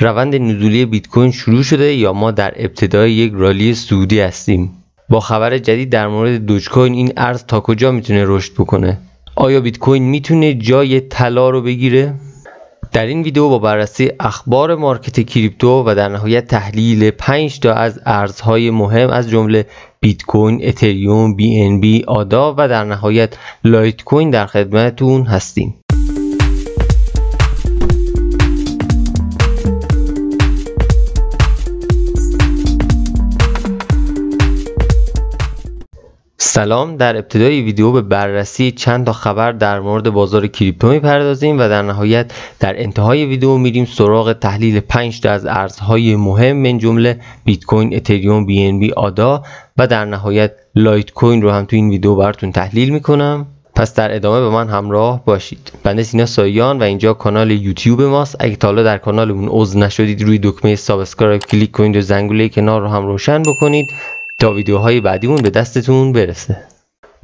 روند نزولی بیت کوین شروع شده یا ما در ابتدای یک رالی سعودی هستیم با خبر جدید در مورد دوج کوین این ارز تا کجا میتونه رشد بکنه آیا بیت کوین میتونه جای طلا رو بگیره در این ویدیو با بررسی اخبار مارکت کریپتو و در نهایت تحلیل 5 تا از ارزهای مهم از جمله بیت کوین، اتریوم، بی ان بی، آدا و در نهایت لایت کوین در خدمتتون هستیم. سلام در ابتدای ویدیو به بررسی چند تا خبر در مورد بازار کریپتو میپردازیم و در نهایت در انتهای ویدیو میریم سراغ تحلیل 5 تا از ارزهای مهم من جمله بیت کوین، اتریوم، بی ان بی، آدا و در نهایت لایت کوین رو هم تو این ویدیو براتون تحلیل میکنم. پس در ادامه به من همراه باشید بنده سینا سایان و اینجا کانال یوتیوب ماست اگه تا حالا در کانالمون عضو نشدید روی دکمه سابسکرایب کلیک کنید و زنگوله کنار رو هم روشن بکنید تا ویدیوهای بعدیمون به دستتون برسه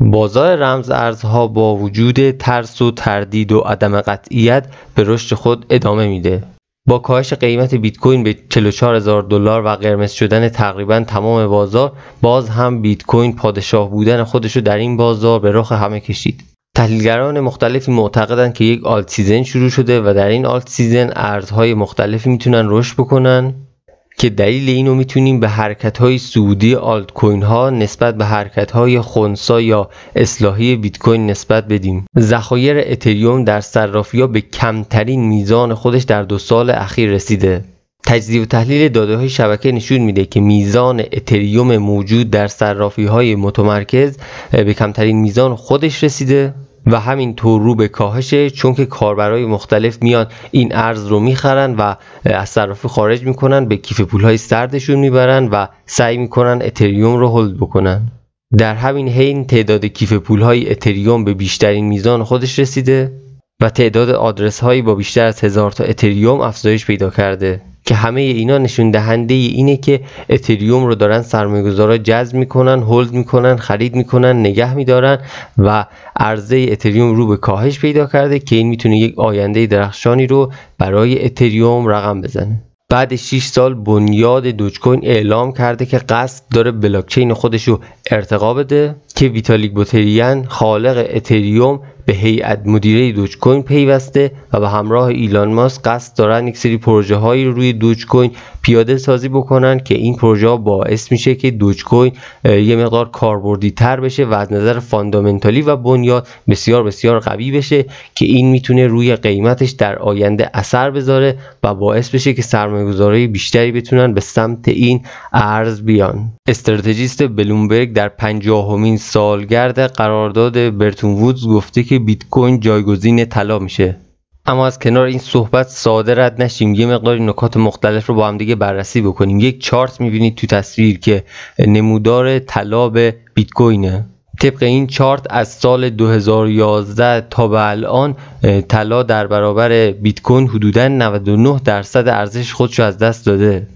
بازار رمز ارزها با وجود ترس و تردید و عدم قطعیت به رشد خود ادامه میده با کاهش قیمت بیت کوین به 44000 دلار و قرمز شدن تقریبا تمام بازار باز هم بیت کوین پادشاه بودن خودشو در این بازار به رخ همه کشید تحلیلگران مختلفی معتقدند که یک آلت سیزن شروع شده و در این آلت سیزن ارزهای مختلفی میتونن رشد بکنن که دلیل اینو میتونیم به حرکت های سعودی آلت کوین ها نسبت به حرکت های خونسا یا اصلاحی بیت کوین نسبت بدیم ذخایر اتریوم در صرافی به کمترین میزان خودش در دو سال اخیر رسیده تجزیه و تحلیل داده های شبکه نشون میده که میزان اتریوم موجود در صرافی های متمرکز به کمترین میزان خودش رسیده و همینطور رو به کاهشه چون که کاربرای مختلف میان این ارز رو میخرن و از طرف خارج میکنن به کیف های سردشون میبرن و سعی میکنن اتریوم رو هلد بکنن در همین حین تعداد کیف های اتریوم به بیشترین میزان خودش رسیده و تعداد آدرس هایی با بیشتر از هزار تا اتریوم افزایش پیدا کرده که همه اینا نشون دهنده اینه که اتریوم رو دارن سرمایه‌گذارا جذب میکنن هولد میکنن خرید میکنن نگه میدارن و عرضه اتریوم رو به کاهش پیدا کرده که این میتونه یک آینده درخشانی رو برای اتریوم رقم بزنه بعد 6 سال بنیاد دوچکوین اعلام کرده که قصد داره بلاکچین خودش رو ارتقا بده که ویتالیک بوتریان خالق اتریوم به هیئت مدیره دوج کوین پیوسته و به همراه ایلان ماسک قصد دارن یک سری پروژه هایی روی دوج کوین پیاده سازی بکنن که این پروژه ها باعث میشه که دوج کوین یه مقدار کاربردی تر بشه و از نظر فاندامنتالی و بنیاد بسیار بسیار قوی بشه که این میتونه روی قیمتش در آینده اثر بذاره و باعث بشه که سرمایه‌گذارای بیشتری بتونن به سمت این ارز بیان استراتژیست بلومبرگ در پنجاهمین سالگرد قرارداد برتون وودز گفته که بیت کوین جایگزین طلا میشه اما از کنار این صحبت ساده رد نشیم یه مقداری نکات مختلف رو با هم دیگه بررسی بکنیم یک چارت میبینید تو تصویر که نمودار طلا به بیت کوینه طبق این چارت از سال 2011 تا به الان طلا در برابر بیت کوین حدودا 99 درصد ارزش خودش از دست داده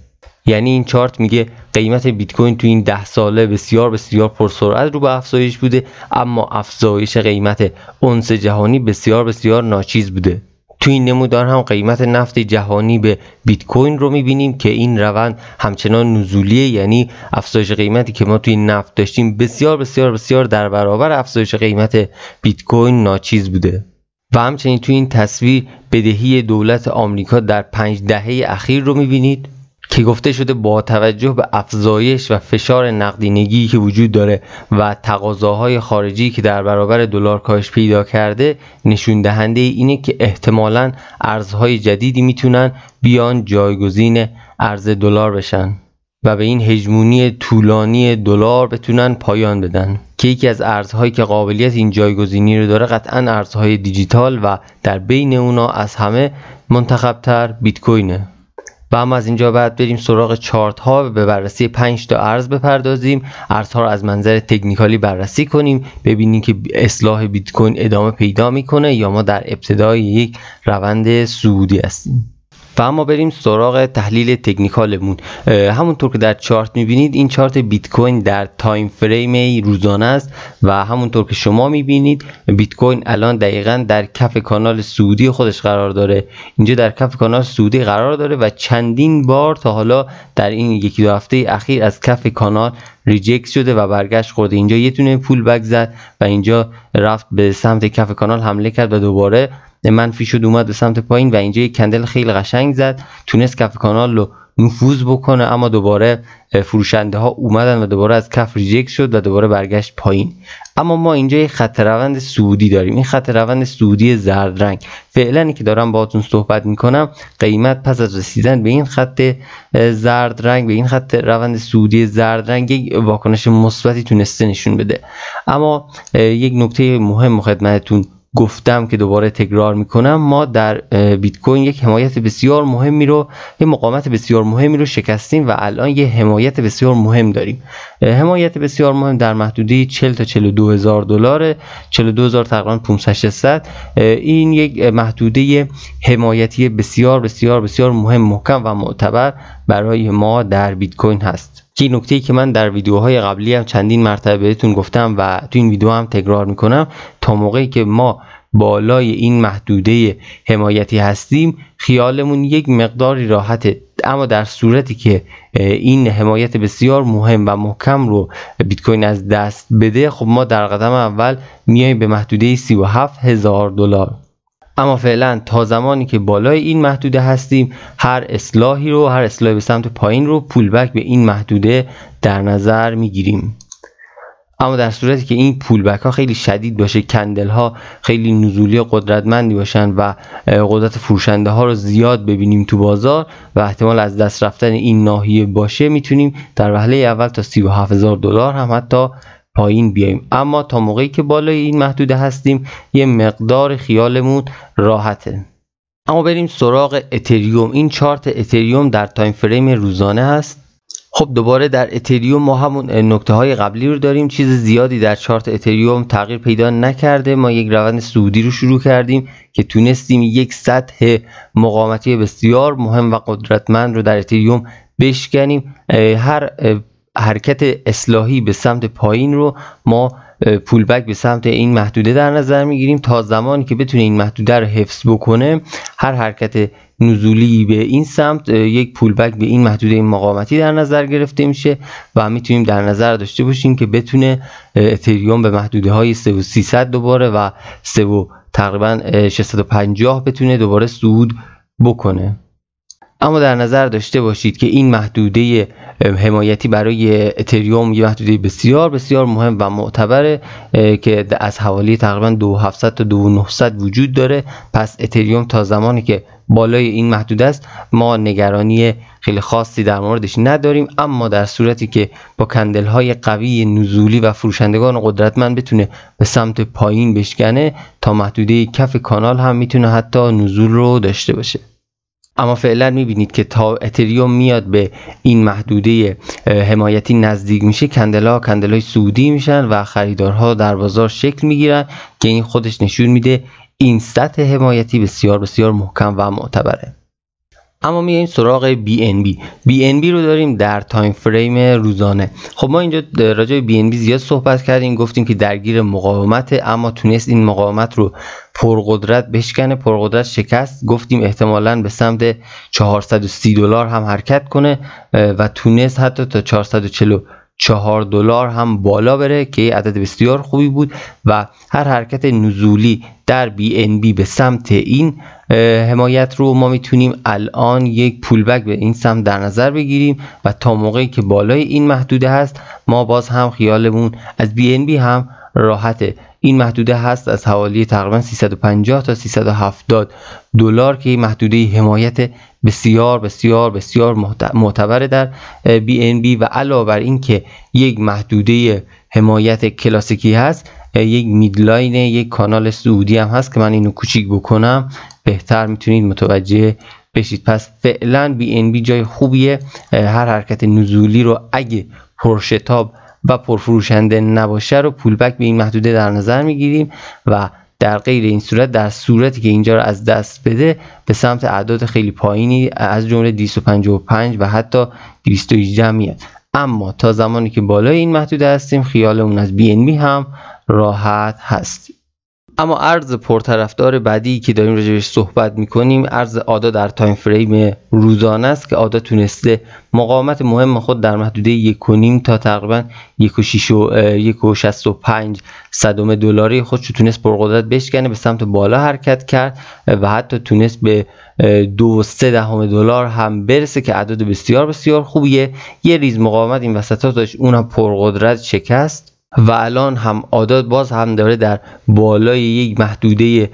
یعنی این چارت میگه قیمت بیت کوین تو این ده ساله بسیار بسیار پرسرعت رو به افزایش بوده اما افزایش قیمت اونس جهانی بسیار بسیار ناچیز بوده تو این نمودار هم قیمت نفت جهانی به بیت کوین رو میبینیم که این روند همچنان نزولیه یعنی افزایش قیمتی که ما توی نفت داشتیم بسیار بسیار بسیار در برابر افزایش قیمت بیت کوین ناچیز بوده و همچنین تو این تصویر بدهی دولت آمریکا در پنج دهه اخیر رو میبینید که گفته شده با توجه به افزایش و فشار نقدینگی که وجود داره و تقاضاهای خارجی که در برابر دلار کاهش پیدا کرده نشون دهنده اینه که احتمالا ارزهای جدیدی میتونن بیان جایگزین ارز دلار بشن و به این هژمونی طولانی دلار بتونن پایان بدن که یکی از ارزهایی که قابلیت این جایگزینی رو داره قطعا ارزهای دیجیتال و در بین اونا از همه منتخبتر بیت کوینه و اما از اینجا بعد بریم سراغ چارت ها و به بررسی 5 تا ارز بپردازیم ارزها رو از منظر تکنیکالی بررسی کنیم ببینیم که اصلاح بیت کوین ادامه پیدا میکنه یا ما در ابتدای یک روند سودی هستیم و اما بریم سراغ تحلیل تکنیکالمون همونطور که در چارت میبینید این چارت بیت کوین در تایم فریم روزانه است و همونطور که شما میبینید بیت کوین الان دقیقا در کف کانال سعودی خودش قرار داره اینجا در کف کانال سعودی قرار داره و چندین بار تا حالا در این یکی دو هفته اخیر از کف کانال ریجکت شده و برگشت خورده اینجا یه تونه پول بک زد و اینجا رفت به سمت کف کانال حمله کرد و دوباره منفی شد اومد به سمت پایین و اینجا یک کندل خیلی قشنگ زد تونست کف کانال رو نفوذ بکنه اما دوباره فروشنده ها اومدن و دوباره از کف ریجکت شد و دوباره برگشت پایین اما ما اینجا یک خط روند سعودی داریم این خط روند سعودی زرد رنگ فعلا که دارم باهاتون صحبت میکنم قیمت پس از رسیدن به این خط زرد رنگ به این خط روند سعودی زرد رنگ یک واکنش مثبتی تونسته نشون بده اما یک نکته مهم خدمتتون گفتم که دوباره تکرار میکنم ما در بیت کوین یک حمایت بسیار مهمی رو یک مقاومت بسیار مهمی رو شکستیم و الان یه حمایت بسیار مهم داریم حمایت بسیار مهم در محدوده 40 تا 42 هزار دلار 42 هزار تقریبا 5600 این یک محدوده حمایتی بسیار بسیار بسیار مهم محکم و معتبر برای ما در بیت کوین هست که نکته که من در ویدیوهای قبلی هم چندین مرتبه بهتون گفتم و تو این ویدیو هم تکرار میکنم تا موقعی که ما بالای این محدوده حمایتی هستیم خیالمون یک مقداری راحته اما در صورتی که این حمایت بسیار مهم و محکم رو بیت کوین از دست بده خب ما در قدم اول میایم به محدوده هزار دلار اما فعلا تا زمانی که بالای این محدوده هستیم هر اصلاحی رو هر اصلاحی به سمت پایین رو پولبک به این محدوده در نظر میگیریم اما در صورتی که این پولبک ها خیلی شدید باشه کندل ها خیلی نزولی و قدرتمندی باشن و قدرت فروشنده ها رو زیاد ببینیم تو بازار و احتمال از دست رفتن این ناحیه باشه میتونیم در وهله اول تا 37000 دلار هم حتی پایین بیایم اما تا موقعی که بالای این محدوده هستیم یه مقدار خیالمون راحته اما بریم سراغ اتریوم این چارت اتریوم در تایم فریم روزانه هست خب دوباره در اتریوم ما همون نکته های قبلی رو داریم چیز زیادی در چارت اتریوم تغییر پیدا نکرده ما یک روند سعودی رو شروع کردیم که تونستیم یک سطح مقامتی بسیار مهم و قدرتمند رو در اتریوم بشکنیم هر حرکت اصلاحی به سمت پایین رو ما پولبک به سمت این محدوده در نظر میگیریم تا زمانی که بتونه این محدوده رو حفظ بکنه هر حرکت نزولی به این سمت یک پولبک به این محدوده این مقامتی در نظر گرفته میشه و میتونیم در نظر داشته باشیم که بتونه اتریوم به محدوده های 3300 دوباره و 3 تقریبا 650 بتونه دوباره صعود بکنه اما در نظر داشته باشید که این محدوده حمایتی برای اتریوم یه محدوده بسیار بسیار مهم و معتبره که از حوالی تقریبا 2700 تا 2900 وجود داره پس اتریوم تا زمانی که بالای این محدوده است ما نگرانی خیلی خاصی در موردش نداریم اما در صورتی که با کندل های قوی نزولی و فروشندگان قدرتمند بتونه به سمت پایین بشکنه تا محدوده کف کانال هم میتونه حتی نزول رو داشته باشه اما فعلا میبینید که تا اتریوم میاد به این محدوده حمایتی نزدیک میشه کندلا کندلای سعودی میشن و خریدارها در بازار شکل میگیرن که این خودش نشون میده این سطح حمایتی بسیار بسیار محکم و معتبره اما میایم سراغ BNB BNB رو داریم در تایم فریم روزانه خب ما اینجا راجع به BNB زیاد صحبت کردیم گفتیم که درگیر مقاومت اما تونست این مقاومت رو پرقدرت بشکنه پرقدرت شکست گفتیم احتمالا به سمت 430 دلار هم حرکت کنه و تونست حتی تا 440 چهار دلار هم بالا بره که عدد بسیار خوبی بود و هر حرکت نزولی در بی ان بی به سمت این حمایت رو ما میتونیم الان یک پولبک به این سمت در نظر بگیریم و تا موقعی که بالای این محدوده هست ما باز هم خیالمون از بی ان بی هم راحته این محدوده هست از حوالی تقریبا 350 تا 370 دلار که محدوده حمایت بسیار بسیار بسیار معتبره در بی و علاوه بر اینکه یک محدوده حمایت کلاسیکی هست یک میدلاین یک کانال سعودی هم هست که من اینو کوچیک بکنم بهتر میتونید متوجه بشید پس فعلا بی جای خوبیه هر حرکت نزولی رو اگه پرشتاب و پرفروشنده نباشه رو پولبک به این محدوده در نظر میگیریم و در غیر این صورت در صورتی که اینجا رو از دست بده به سمت اعداد خیلی پایینی از جمله 255 و حتی 218 میاد اما تا زمانی که بالای این محدوده هستیم اون از BNB هم راحت هستیم اما ارز پرطرفدار بعدی که داریم راجبش صحبت میکنیم ارز آدا در تایم فریم روزانه است که آدا تونسته مقاومت مهم خود در محدوده یکونیم تا تقریبا یک و, و, شست و پنج صدم دلاری خود رو تونست پرقدرت بشکنه به سمت بالا حرکت کرد و حتی تونست به دو و سه دهم دلار هم برسه که عدد بسیار بسیار خوبیه یه ریز مقاومت این وسط ها داشت اونم پرقدرت شکست و الان هم آداد باز هم داره در بالای یک محدوده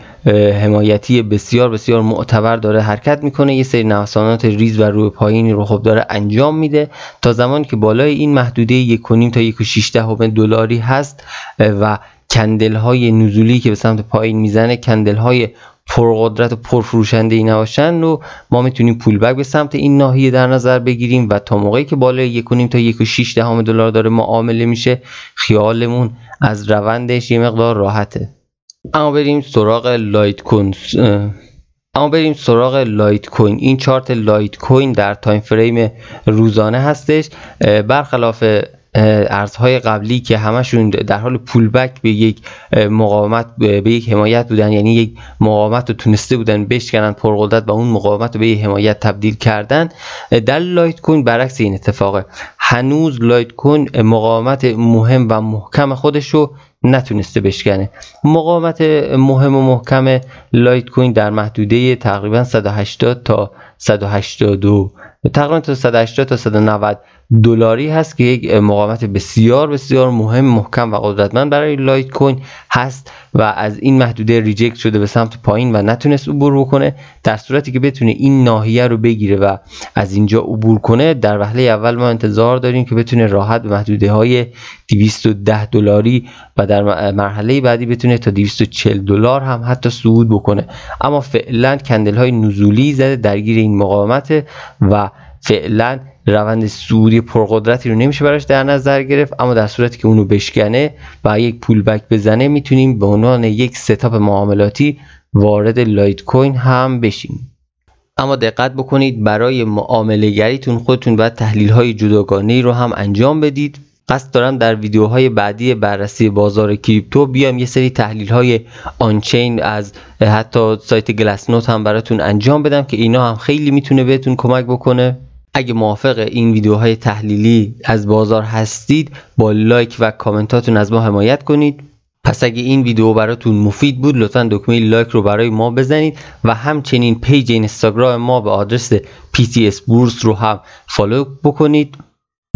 حمایتی بسیار بسیار معتبر داره حرکت میکنه یه سری نوسانات ریز و روی پایینی رو خب داره انجام میده تا زمان که بالای این محدوده کنیم تا یک همه دلاری هست و کندل های نزولی که به سمت پایین میزنه کندل های پر قدرت و پرفروشنده ای نباشن و ما میتونیم پول بک به سمت این ناحیه در نظر بگیریم و تا موقعی که بالای 1.5 تا 1.6 دهم دلار داره معامله میشه خیالمون از روندش یه مقدار راحته اما بریم سراغ لایت کوین اما بریم سراغ لایت کوین این چارت لایت کوین در تایم فریم روزانه هستش برخلاف ارزهای قبلی که همشون در حال پولبک به یک مقاومت به یک حمایت بودن یعنی یک مقاومت رو تونسته بودن بشکنن پرقدرت و اون مقاومت رو به یک حمایت تبدیل کردن در لایت کوین برعکس این اتفاقه هنوز لایت کوین مقاومت مهم و محکم خودش رو نتونسته بشکنه مقاومت مهم و محکم لایت کوین در محدوده تقریبا 180 تا 182 تقریبا تا 180 تا 190 دلاری هست که یک مقاومت بسیار بسیار مهم محکم و قدرتمند برای لایت کوین هست و از این محدوده ریجکت شده به سمت پایین و نتونست عبور بکنه در صورتی که بتونه این ناحیه رو بگیره و از اینجا عبور کنه در وهله اول ما انتظار داریم که بتونه راحت به محدوده های 210 دلاری و در مرحله بعدی بتونه تا 240 دلار هم حتی صعود بکنه اما فعلا کندل های نزولی زده درگیر این مقاومت و فعلا روند سودی پرقدرتی رو نمیشه براش در نظر گرفت اما در صورتی که اونو بشکنه و یک پول بک بزنه میتونیم به عنوان یک ستاپ معاملاتی وارد لایت کوین هم بشیم اما دقت بکنید برای معامله گریتون خودتون و تحلیل های جداگانه رو هم انجام بدید قصد دارم در ویدیوهای بعدی بررسی بازار کریپتو بیام یه سری تحلیل های آنچین از حتی سایت گلس نوت هم براتون انجام بدم که اینا هم خیلی میتونه بهتون کمک بکنه اگه موافق این ویدیوهای تحلیلی از بازار هستید با لایک و کامنتاتون از ما حمایت کنید پس اگه این ویدیو براتون مفید بود لطفا دکمه لایک رو برای ما بزنید و همچنین پیج اینستاگرام ما به آدرس PTS بورس رو هم فالو بکنید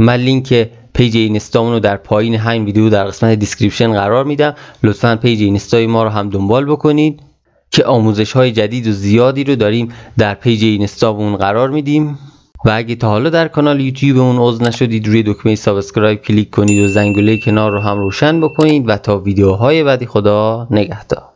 من لینک پیج اینستامون رو در پایین همین ویدیو در قسمت دیسکریپشن قرار میدم لطفا پیج اینستای ما رو هم دنبال بکنید که آموزش های جدید و زیادی رو داریم در پیج اینستامون قرار میدیم و اگه تا حالا در کانال یوتیوب اون عضو نشدید روی دکمه سابسکرایب کلیک کنید و زنگوله کنار رو هم روشن بکنید و تا ویدیوهای بعدی خدا نگهدار